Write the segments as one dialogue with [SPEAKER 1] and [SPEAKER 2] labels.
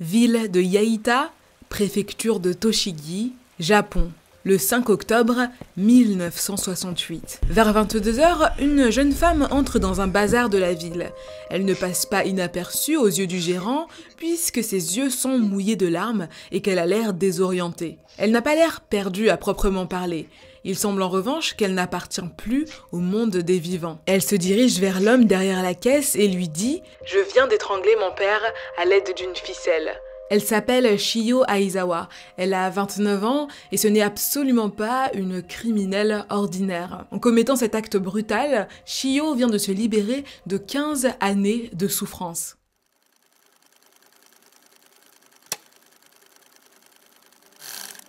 [SPEAKER 1] Ville de Yaita, préfecture de Toshigi, Japon. Le 5 octobre 1968. Vers 22h, une jeune femme entre dans un bazar de la ville. Elle ne passe pas inaperçue aux yeux du gérant, puisque ses yeux sont mouillés de larmes et qu'elle a l'air désorientée. Elle n'a pas l'air perdue à proprement parler. Il semble en revanche qu'elle n'appartient plus au monde des vivants. Elle se dirige vers l'homme derrière la caisse et lui dit ⁇ Je viens d'étrangler mon père à l'aide d'une ficelle ⁇ elle s'appelle Shio Aizawa. Elle a 29 ans et ce n'est absolument pas une criminelle ordinaire. En commettant cet acte brutal, Shio vient de se libérer de 15 années de souffrance.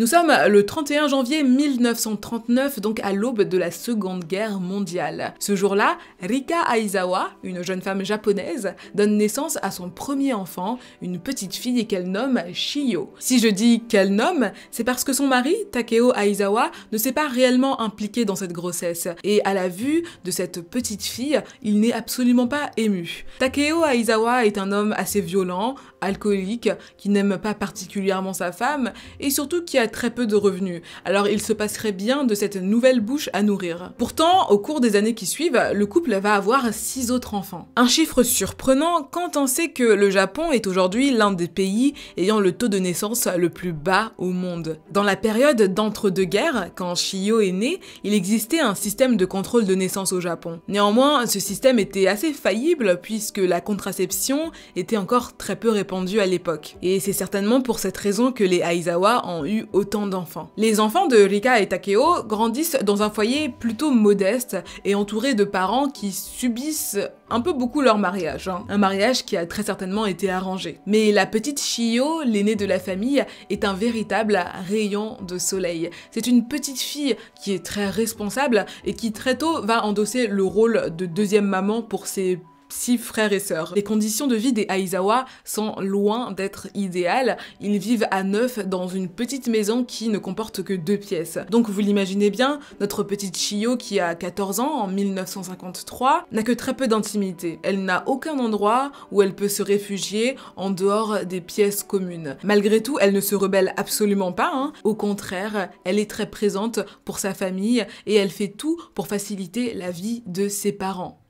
[SPEAKER 1] Nous sommes le 31 janvier 1939, donc à l'aube de la Seconde Guerre mondiale. Ce jour-là, Rika Aizawa, une jeune femme japonaise, donne naissance à son premier enfant, une petite fille qu'elle nomme Shio. Si je dis qu'elle nomme, c'est parce que son mari, Takeo Aizawa, ne s'est pas réellement impliqué dans cette grossesse, et à la vue de cette petite fille, il n'est absolument pas ému. Takeo Aizawa est un homme assez violent, alcoolique, qui n'aime pas particulièrement sa femme, et surtout qui a très peu de revenus, alors il se passerait bien de cette nouvelle bouche à nourrir. Pourtant, au cours des années qui suivent, le couple va avoir six autres enfants. Un chiffre surprenant quand on sait que le Japon est aujourd'hui l'un des pays ayant le taux de naissance le plus bas au monde. Dans la période d'entre-deux-guerres, quand Shio est né, il existait un système de contrôle de naissance au Japon. Néanmoins, ce système était assez faillible puisque la contraception était encore très peu répandue à l'époque. Et c'est certainement pour cette raison que les Aizawa ont eu d'enfants. Les enfants de Rika et Takeo grandissent dans un foyer plutôt modeste et entouré de parents qui subissent un peu beaucoup leur mariage, hein. un mariage qui a très certainement été arrangé. Mais la petite Shio, l'aînée de la famille, est un véritable rayon de soleil. C'est une petite fille qui est très responsable et qui très tôt va endosser le rôle de deuxième maman pour ses six frères et sœurs. Les conditions de vie des Aizawa sont loin d'être idéales. Ils vivent à neuf dans une petite maison qui ne comporte que deux pièces. Donc vous l'imaginez bien, notre petite Chiyo qui a 14 ans en 1953 n'a que très peu d'intimité. Elle n'a aucun endroit où elle peut se réfugier en dehors des pièces communes. Malgré tout, elle ne se rebelle absolument pas. Hein. Au contraire, elle est très présente pour sa famille et elle fait tout pour faciliter la vie de ses parents.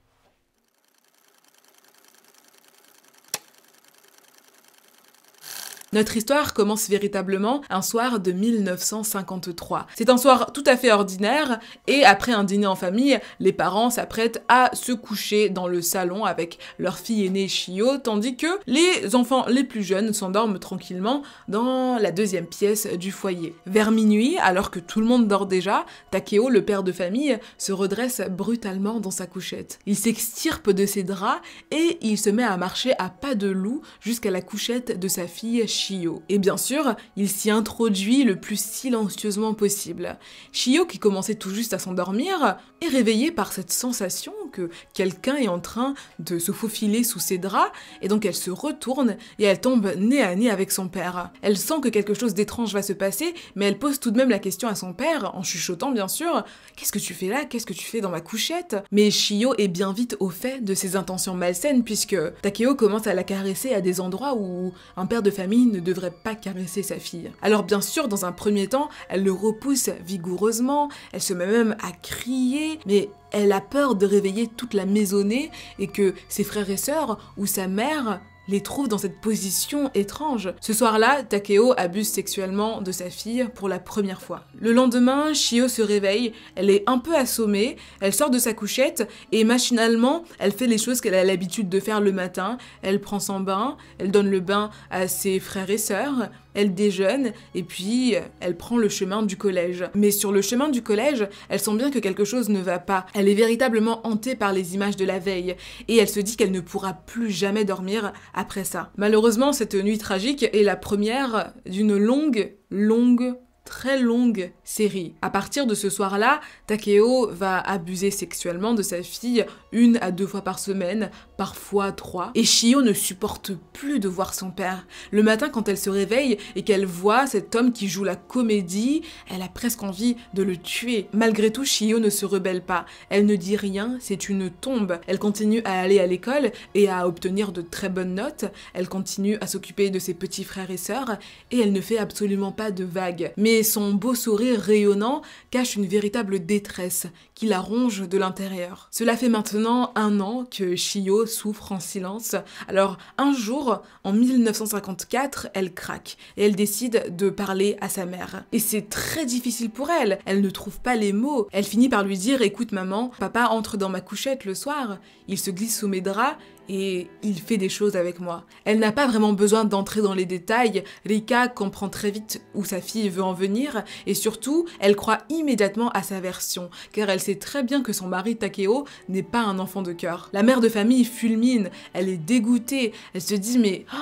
[SPEAKER 1] Notre histoire commence véritablement un soir de 1953. C'est un soir tout à fait ordinaire et après un dîner en famille, les parents s'apprêtent à se coucher dans le salon avec leur fille aînée Shio tandis que les enfants les plus jeunes s'endorment tranquillement dans la deuxième pièce du foyer. Vers minuit, alors que tout le monde dort déjà, Takeo, le père de famille, se redresse brutalement dans sa couchette. Il s'extirpe de ses draps et il se met à marcher à pas de loup jusqu'à la couchette de sa fille Shio. Shio, et bien sûr, il s'y introduit le plus silencieusement possible. Shio, qui commençait tout juste à s'endormir, est réveillée par cette sensation que quelqu'un est en train de se faufiler sous ses draps, et donc elle se retourne et elle tombe nez à nez avec son père. Elle sent que quelque chose d'étrange va se passer, mais elle pose tout de même la question à son père, en chuchotant bien sûr, Qu'est-ce que tu fais là Qu'est-ce que tu fais dans ma couchette Mais Shio est bien vite au fait de ses intentions malsaines, puisque Takeo commence à la caresser à des endroits où un père de famille ne devrait pas caresser sa fille. Alors bien sûr, dans un premier temps, elle le repousse vigoureusement, elle se met même à crier, mais elle a peur de réveiller toute la maisonnée et que ses frères et sœurs ou sa mère les trouve dans cette position étrange. Ce soir-là, Takeo abuse sexuellement de sa fille pour la première fois. Le lendemain, Shio se réveille, elle est un peu assommée, elle sort de sa couchette et machinalement, elle fait les choses qu'elle a l'habitude de faire le matin. Elle prend son bain, elle donne le bain à ses frères et sœurs, elle déjeune et puis euh, elle prend le chemin du collège. Mais sur le chemin du collège, elle sent bien que quelque chose ne va pas. Elle est véritablement hantée par les images de la veille et elle se dit qu'elle ne pourra plus jamais dormir après ça. Malheureusement, cette nuit tragique est la première d'une longue, longue, très longue série. À partir de ce soir-là, Takeo va abuser sexuellement de sa fille une à deux fois par semaine, parfois trois, et Shio ne supporte plus de voir son père. Le matin, quand elle se réveille et qu'elle voit cet homme qui joue la comédie, elle a presque envie de le tuer. Malgré tout, Shio ne se rebelle pas. Elle ne dit rien, c'est une tombe. Elle continue à aller à l'école et à obtenir de très bonnes notes. Elle continue à s'occuper de ses petits frères et sœurs et elle ne fait absolument pas de vagues. Mais son beau sourire rayonnant cache une véritable détresse la ronge de l'intérieur. Cela fait maintenant un an que Shio souffre en silence. Alors un jour, en 1954, elle craque et elle décide de parler à sa mère. Et c'est très difficile pour elle, elle ne trouve pas les mots. Elle finit par lui dire écoute maman, papa entre dans ma couchette le soir, il se glisse sous mes draps et il fait des choses avec moi. Elle n'a pas vraiment besoin d'entrer dans les détails, Rika comprend très vite où sa fille veut en venir et surtout, elle croit immédiatement à sa version car elle s'est très bien que son mari Takeo n'est pas un enfant de cœur. La mère de famille fulmine, elle est dégoûtée, elle se dit mais oh,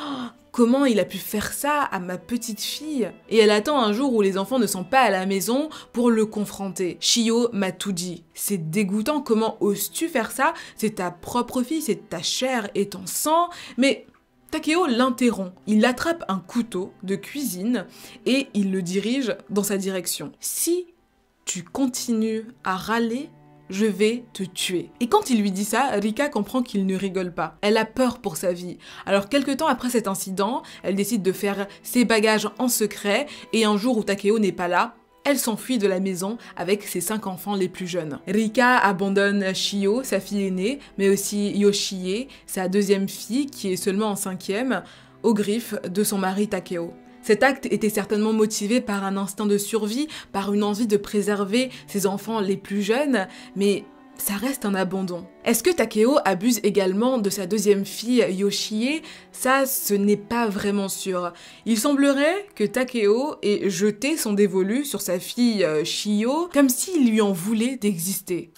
[SPEAKER 1] comment il a pu faire ça à ma petite fille Et elle attend un jour où les enfants ne sont pas à la maison pour le confronter. Shio m'a tout dit. C'est dégoûtant, comment oses-tu faire ça C'est ta propre fille, c'est ta chair et ton sang, mais... Takeo l'interrompt. Il attrape un couteau de cuisine et il le dirige dans sa direction. Si tu continues à râler, je vais te tuer. Et quand il lui dit ça, Rika comprend qu'il ne rigole pas. Elle a peur pour sa vie. Alors quelques temps après cet incident, elle décide de faire ses bagages en secret et un jour où Takeo n'est pas là, elle s'enfuit de la maison avec ses cinq enfants les plus jeunes. Rika abandonne Shio, sa fille aînée, mais aussi Yoshie, sa deuxième fille qui est seulement en cinquième, aux griffes de son mari Takeo. Cet acte était certainement motivé par un instinct de survie, par une envie de préserver ses enfants les plus jeunes, mais ça reste un abandon. Est-ce que Takeo abuse également de sa deuxième fille Yoshie Ça, ce n'est pas vraiment sûr. Il semblerait que Takeo ait jeté son dévolu sur sa fille euh, Shio comme s'il lui en voulait d'exister.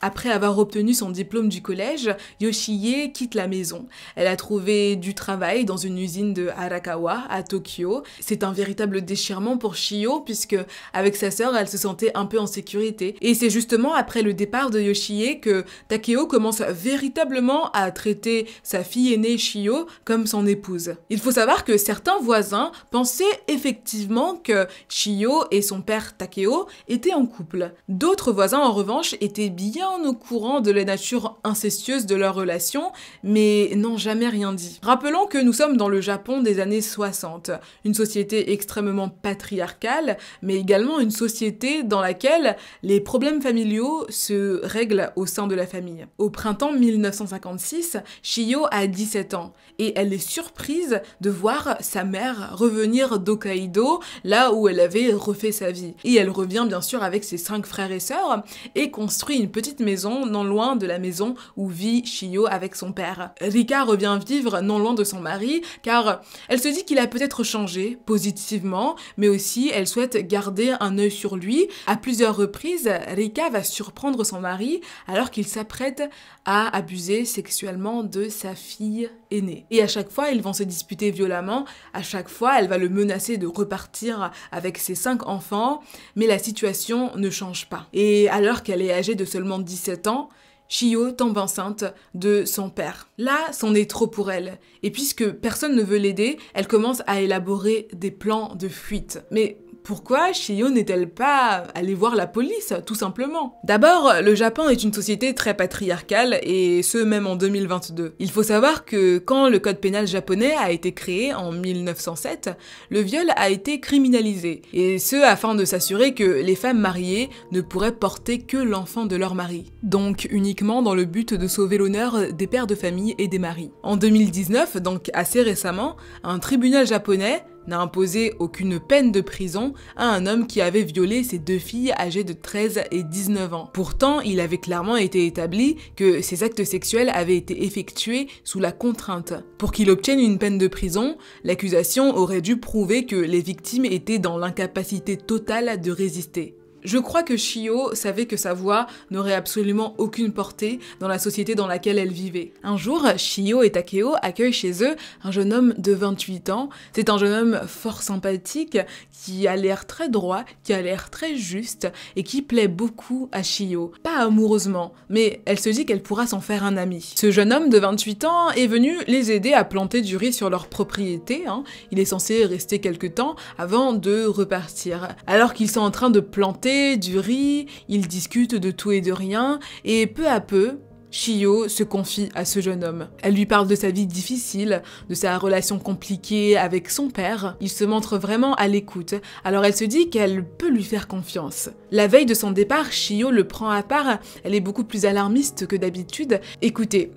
[SPEAKER 1] Après avoir obtenu son diplôme du collège, Yoshie quitte la maison. Elle a trouvé du travail dans une usine de Arakawa à Tokyo. C'est un véritable déchirement pour Shio puisque avec sa sœur, elle se sentait un peu en sécurité. Et c'est justement après le départ de Yoshie que Takeo commence véritablement à traiter sa fille aînée Shio comme son épouse. Il faut savoir que certains voisins pensaient effectivement que Shio et son père Takeo étaient en couple. D'autres voisins en revanche étaient bien au courant de la nature incestueuse de leur relation, mais n'ont jamais rien dit. Rappelons que nous sommes dans le Japon des années 60, une société extrêmement patriarcale, mais également une société dans laquelle les problèmes familiaux se règlent au sein de la famille. Au printemps 1956, Shio a 17 ans et elle est surprise de voir sa mère revenir d'Hokkaido, là où elle avait refait sa vie. Et elle revient bien sûr avec ses cinq frères et sœurs et construit une petite maison non loin de la maison où vit Shio avec son père. Rika revient vivre non loin de son mari car elle se dit qu'il a peut-être changé positivement mais aussi elle souhaite garder un œil sur lui. À plusieurs reprises, Rika va surprendre son mari alors qu'il s'apprête à abuser sexuellement de sa fille aînée. Et à chaque fois, ils vont se disputer violemment, à chaque fois, elle va le menacer de repartir avec ses cinq enfants, mais la situation ne change pas. Et alors qu'elle est âgée de seulement 17 ans, Shio tombe enceinte de son père. Là, c'en est trop pour elle. Et puisque personne ne veut l'aider, elle commence à élaborer des plans de fuite. Mais pourquoi Shio n'est-elle pas allée voir la police, tout simplement D'abord, le Japon est une société très patriarcale, et ce même en 2022. Il faut savoir que quand le code pénal japonais a été créé en 1907, le viol a été criminalisé, et ce afin de s'assurer que les femmes mariées ne pourraient porter que l'enfant de leur mari, donc uniquement dans le but de sauver l'honneur des pères de famille et des maris. En 2019, donc assez récemment, un tribunal japonais n'a imposé aucune peine de prison à un homme qui avait violé ses deux filles âgées de 13 et 19 ans. Pourtant, il avait clairement été établi que ces actes sexuels avaient été effectués sous la contrainte. Pour qu'il obtienne une peine de prison, l'accusation aurait dû prouver que les victimes étaient dans l'incapacité totale de résister. Je crois que Shio savait que sa voix n'aurait absolument aucune portée dans la société dans laquelle elle vivait. Un jour, Shio et Takeo accueillent chez eux un jeune homme de 28 ans. C'est un jeune homme fort sympathique, qui a l'air très droit, qui a l'air très juste et qui plaît beaucoup à Shio. Pas amoureusement, mais elle se dit qu'elle pourra s'en faire un ami. Ce jeune homme de 28 ans est venu les aider à planter du riz sur leur propriété. Hein. Il est censé rester quelques temps avant de repartir. Alors qu'ils sont en train de planter du riz, ils discutent de tout et de rien, et peu à peu, Shio se confie à ce jeune homme. Elle lui parle de sa vie difficile, de sa relation compliquée avec son père. Il se montre vraiment à l'écoute, alors elle se dit qu'elle peut lui faire confiance. La veille de son départ, Shio le prend à part, elle est beaucoup plus alarmiste que d'habitude. Écoutez,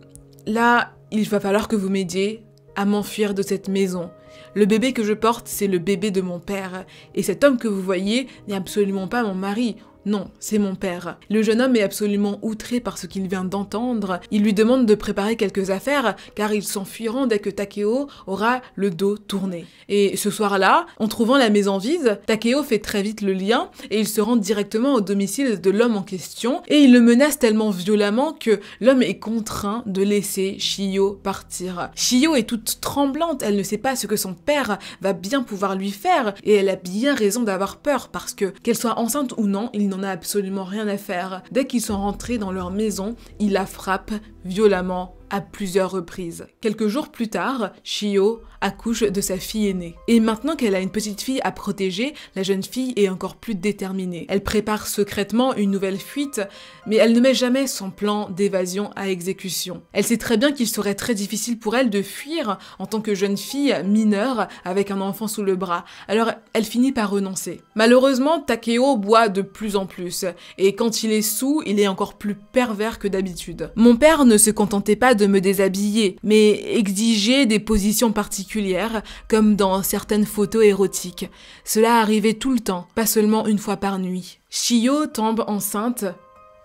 [SPEAKER 1] là, il va falloir que vous m'aidiez à m'enfuir de cette maison. Le bébé que je porte, c'est le bébé de mon père. Et cet homme que vous voyez n'est absolument pas mon mari. Non, c'est mon père. Le jeune homme est absolument outré par ce qu'il vient d'entendre. Il lui demande de préparer quelques affaires, car ils s'enfuiront dès que Takeo aura le dos tourné. Et ce soir-là, en trouvant la maison vide, Takeo fait très vite le lien et il se rend directement au domicile de l'homme en question et il le menace tellement violemment que l'homme est contraint de laisser Shio partir. Shio est toute tremblante, elle ne sait pas ce que son père va bien pouvoir lui faire et elle a bien raison d'avoir peur parce que, qu'elle soit enceinte ou non, il n'en a absolument rien à faire. Dès qu'ils sont rentrés dans leur maison, il la frappe violemment plusieurs reprises. Quelques jours plus tard, Shio accouche de sa fille aînée. Et maintenant qu'elle a une petite fille à protéger, la jeune fille est encore plus déterminée. Elle prépare secrètement une nouvelle fuite, mais elle ne met jamais son plan d'évasion à exécution. Elle sait très bien qu'il serait très difficile pour elle de fuir en tant que jeune fille mineure avec un enfant sous le bras, alors elle finit par renoncer. Malheureusement, Takeo boit de plus en plus, et quand il est sous, il est encore plus pervers que d'habitude. Mon père ne se contentait pas de me déshabiller, mais exiger des positions particulières, comme dans certaines photos érotiques. Cela arrivait tout le temps, pas seulement une fois par nuit. Shio tombe enceinte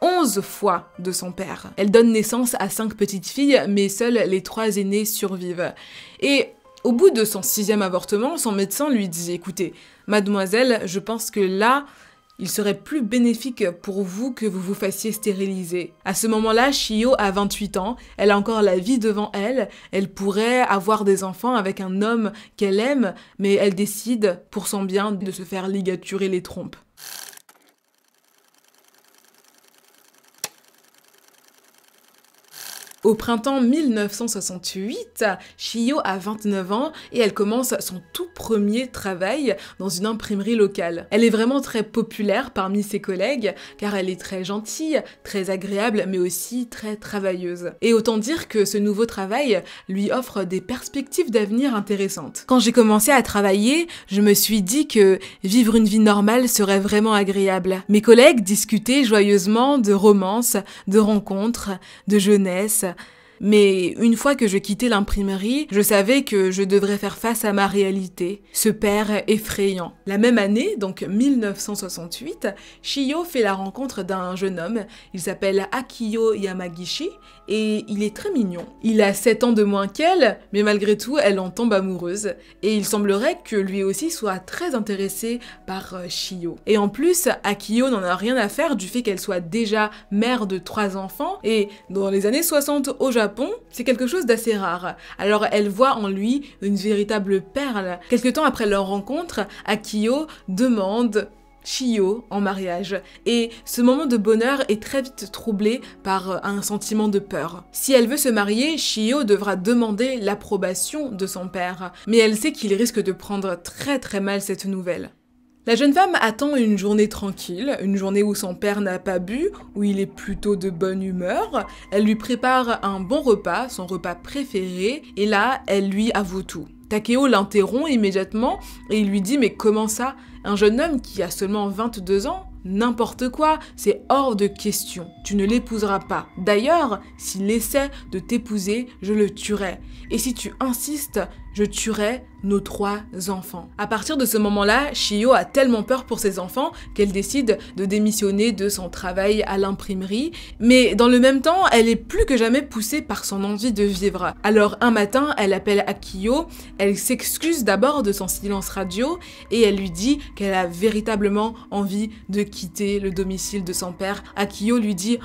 [SPEAKER 1] 11 fois de son père. Elle donne naissance à cinq petites filles, mais seules les trois aînées survivent. Et au bout de son sixième avortement, son médecin lui dit, écoutez, mademoiselle, je pense que là, il serait plus bénéfique pour vous que vous vous fassiez stériliser. À ce moment-là, Shio a 28 ans, elle a encore la vie devant elle, elle pourrait avoir des enfants avec un homme qu'elle aime, mais elle décide, pour son bien, de se faire ligaturer les trompes. Au printemps 1968, Shio a 29 ans et elle commence son tout premier travail dans une imprimerie locale. Elle est vraiment très populaire parmi ses collègues car elle est très gentille, très agréable mais aussi très travailleuse. Et autant dire que ce nouveau travail lui offre des perspectives d'avenir intéressantes. Quand j'ai commencé à travailler, je me suis dit que vivre une vie normale serait vraiment agréable. Mes collègues discutaient joyeusement de romances, de rencontres, de jeunesse, mais une fois que je quittais l'imprimerie, je savais que je devrais faire face à ma réalité, ce père effrayant. La même année, donc 1968, Shio fait la rencontre d'un jeune homme, il s'appelle Akio Yamagishi, et il est très mignon. Il a 7 ans de moins qu'elle, mais malgré tout, elle en tombe amoureuse. Et il semblerait que lui aussi soit très intéressé par euh, Shio. Et en plus, Akio n'en a rien à faire du fait qu'elle soit déjà mère de trois enfants, et dans les années 60 au Japon, c'est quelque chose d'assez rare. Alors elle voit en lui une véritable perle. Quelque temps après leur rencontre, Akio demande Chiyo en mariage, et ce moment de bonheur est très vite troublé par euh, un sentiment de peur. Si elle veut se marier, Chiyo devra demander l'approbation de son père, mais elle sait qu'il risque de prendre très très mal cette nouvelle. La jeune femme attend une journée tranquille, une journée où son père n'a pas bu, où il est plutôt de bonne humeur. Elle lui prépare un bon repas, son repas préféré, et là, elle lui avoue tout. Takeo l'interrompt immédiatement et il lui dit mais comment ça Un jeune homme qui a seulement 22 ans N'importe quoi, c'est hors de question. Tu ne l'épouseras pas. D'ailleurs, s'il essaie de t'épouser, je le tuerai. Et si tu insistes, je tuerai nos trois enfants. À partir de ce moment-là, Shio a tellement peur pour ses enfants qu'elle décide de démissionner de son travail à l'imprimerie, mais dans le même temps, elle est plus que jamais poussée par son envie de vivre. Alors un matin, elle appelle Akio, elle s'excuse d'abord de son silence radio et elle lui dit qu'elle a véritablement envie de quitter le domicile de son père. Akio lui dit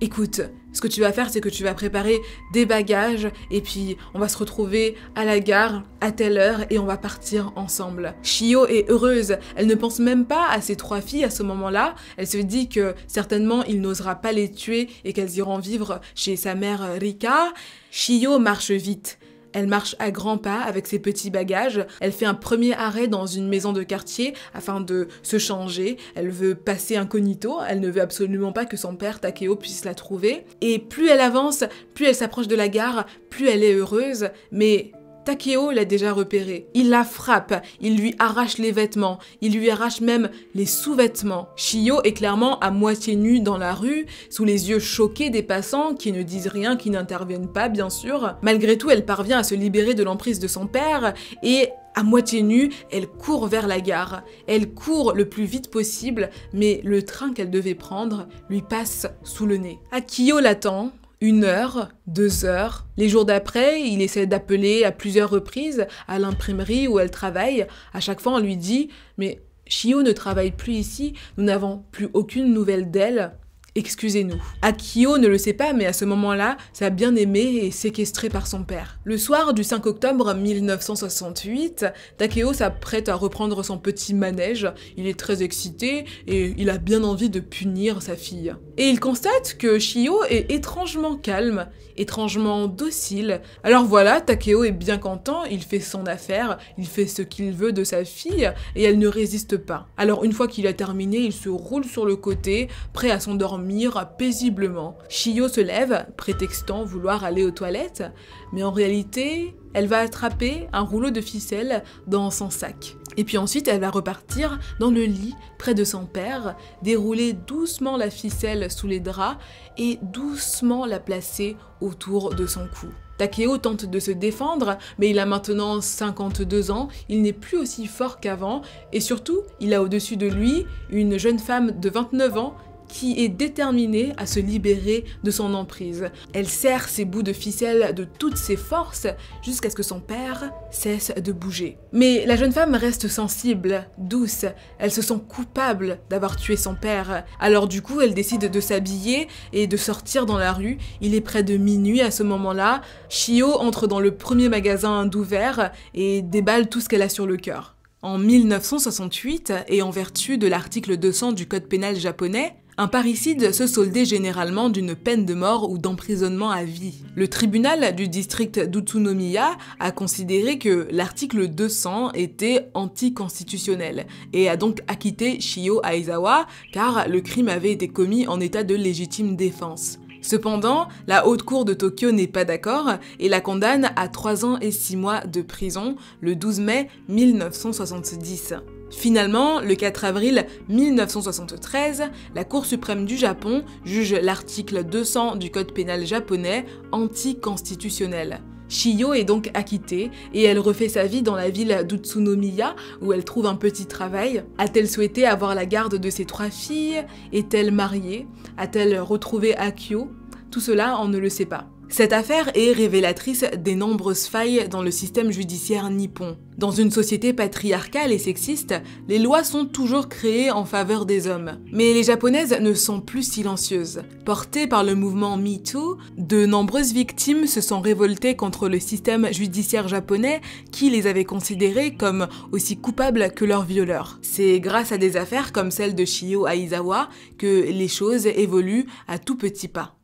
[SPEAKER 1] écoute, ce que tu vas faire, c'est que tu vas préparer des bagages et puis on va se retrouver à la gare à telle heure et on va partir ensemble. Shio est heureuse. Elle ne pense même pas à ses trois filles à ce moment-là. Elle se dit que certainement il n'osera pas les tuer et qu'elles iront vivre chez sa mère Rika. Shio marche vite. Elle marche à grands pas avec ses petits bagages. Elle fait un premier arrêt dans une maison de quartier afin de se changer. Elle veut passer incognito. Elle ne veut absolument pas que son père Takeo puisse la trouver. Et plus elle avance, plus elle s'approche de la gare, plus elle est heureuse. Mais Takeo l'a déjà repéré. Il la frappe, il lui arrache les vêtements, il lui arrache même les sous-vêtements. Shio est clairement à moitié nue dans la rue, sous les yeux choqués des passants qui ne disent rien, qui n'interviennent pas bien sûr. Malgré tout, elle parvient à se libérer de l'emprise de son père et à moitié nue, elle court vers la gare. Elle court le plus vite possible, mais le train qu'elle devait prendre lui passe sous le nez. Akio l'attend, une heure, deux heures. Les jours d'après, il essaie d'appeler à plusieurs reprises à l'imprimerie où elle travaille. À chaque fois, on lui dit Mais Shio ne travaille plus ici, nous n'avons plus aucune nouvelle d'elle. Excusez-nous. Akio ne le sait pas, mais à ce moment-là, sa bien-aimée est séquestrée par son père. Le soir du 5 octobre 1968, Takeo s'apprête à reprendre son petit manège. Il est très excité et il a bien envie de punir sa fille. Et il constate que Shio est étrangement calme, étrangement docile. Alors voilà, Takeo est bien content, il fait son affaire, il fait ce qu'il veut de sa fille et elle ne résiste pas. Alors une fois qu'il a terminé, il se roule sur le côté, prêt à s'endormir dormir paisiblement. Shio se lève, prétextant vouloir aller aux toilettes, mais en réalité, elle va attraper un rouleau de ficelle dans son sac. Et puis ensuite, elle va repartir dans le lit près de son père, dérouler doucement la ficelle sous les draps et doucement la placer autour de son cou. Takeo tente de se défendre, mais il a maintenant 52 ans, il n'est plus aussi fort qu'avant, et surtout, il a au-dessus de lui une jeune femme de 29 ans qui est déterminée à se libérer de son emprise. Elle serre ses bouts de ficelle de toutes ses forces jusqu'à ce que son père cesse de bouger. Mais la jeune femme reste sensible, douce, elle se sent coupable d'avoir tué son père. Alors du coup, elle décide de s'habiller et de sortir dans la rue. Il est près de minuit à ce moment-là. Shio entre dans le premier magasin d'ouvert et déballe tout ce qu'elle a sur le cœur. En 1968, et en vertu de l'article 200 du Code pénal japonais, un parricide se soldait généralement d'une peine de mort ou d'emprisonnement à vie. Le tribunal du district d'Utsunomiya a considéré que l'article 200 était anticonstitutionnel et a donc acquitté Shio Aizawa car le crime avait été commis en état de légitime défense. Cependant, la haute cour de Tokyo n'est pas d'accord et la condamne à 3 ans et 6 mois de prison le 12 mai 1970. Finalement, le 4 avril 1973, la Cour suprême du Japon juge l'article 200 du Code pénal japonais anticonstitutionnel. Shio est donc acquittée et elle refait sa vie dans la ville d'Utsunomiya où elle trouve un petit travail. A-t-elle souhaité avoir la garde de ses trois filles Est-elle mariée A-t-elle retrouvé Akio Tout cela, on ne le sait pas. Cette affaire est révélatrice des nombreuses failles dans le système judiciaire nippon. Dans une société patriarcale et sexiste, les lois sont toujours créées en faveur des hommes. Mais les japonaises ne sont plus silencieuses. Portées par le mouvement MeToo, de nombreuses victimes se sont révoltées contre le système judiciaire japonais qui les avait considérées comme aussi coupables que leurs violeurs. C'est grâce à des affaires comme celle de Shio Aizawa que les choses évoluent à tout petit pas.